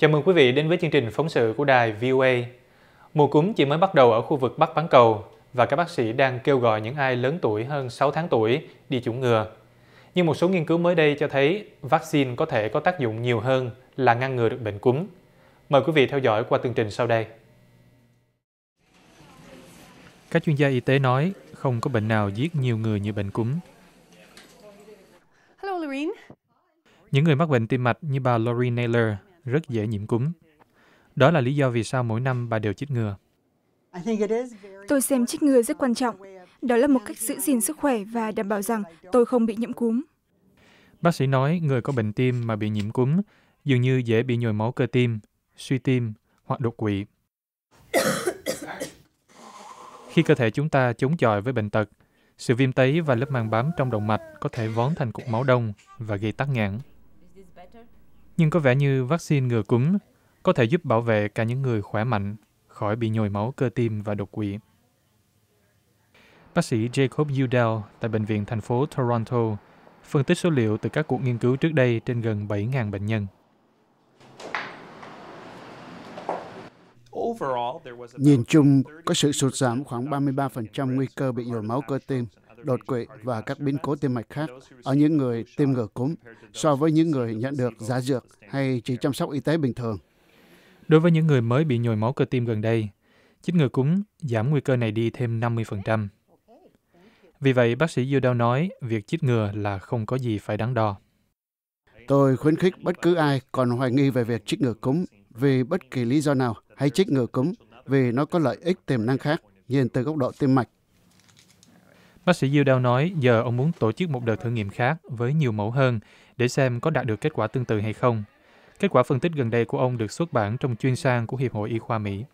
Chào mừng quý vị đến với chương trình phóng sự của đài VOA. Mùa cúm chỉ mới bắt đầu ở khu vực Bắc Bán Cầu và các bác sĩ đang kêu gọi những ai lớn tuổi hơn 6 tháng tuổi đi chủng ngừa. Nhưng một số nghiên cứu mới đây cho thấy vaccine có thể có tác dụng nhiều hơn là ngăn ngừa được bệnh cúm. Mời quý vị theo dõi qua tường trình sau đây. Các chuyên gia y tế nói không có bệnh nào giết nhiều người như bệnh cúm. Hello, Lorraine. Những người mắc bệnh tim mạch như bà Lorraine Naylor rất dễ nhiễm cúm. Đó là lý do vì sao mỗi năm bà đều chích ngừa. Tôi xem chích ngừa rất quan trọng. Đó là một cách giữ gìn sức khỏe và đảm bảo rằng tôi không bị nhiễm cúm. Bác sĩ nói người có bệnh tim mà bị nhiễm cúm dường như dễ bị nhồi máu cơ tim, suy tim hoặc đột quỵ. Khi cơ thể chúng ta chống chọi với bệnh tật, sự viêm tấy và lớp màng bám trong động mạch có thể vón thành cục máu đông và gây tắc nghẽn nhưng có vẻ như vaccine ngừa cúm có thể giúp bảo vệ cả những người khỏe mạnh khỏi bị nhồi máu cơ tim và đột quỵ. Bác sĩ Jacob Udell tại Bệnh viện thành phố Toronto phân tích số liệu từ các cuộc nghiên cứu trước đây trên gần 7.000 bệnh nhân. Nhìn chung, có sự sụt giảm khoảng 33% nguy cơ bị nhồi máu cơ tim đột quỵ và các biến cố tim mạch khác ở những người tiêm ngừa cúm so với những người nhận được giá dược hay chỉ chăm sóc y tế bình thường. Đối với những người mới bị nhồi máu cơ tim gần đây, chích ngừa cúm giảm nguy cơ này đi thêm 50%. Vì vậy, bác sĩ Yudao nói việc chích ngừa là không có gì phải đáng đo. Tôi khuyến khích bất cứ ai còn hoài nghi về việc chích ngừa cúm vì bất kỳ lý do nào hãy chích ngừa cúm vì nó có lợi ích tiềm năng khác nhìn từ góc độ tim mạch bác sĩ diêu đao nói giờ ông muốn tổ chức một đợt thử nghiệm khác với nhiều mẫu hơn để xem có đạt được kết quả tương tự hay không kết quả phân tích gần đây của ông được xuất bản trong chuyên sang của hiệp hội y khoa mỹ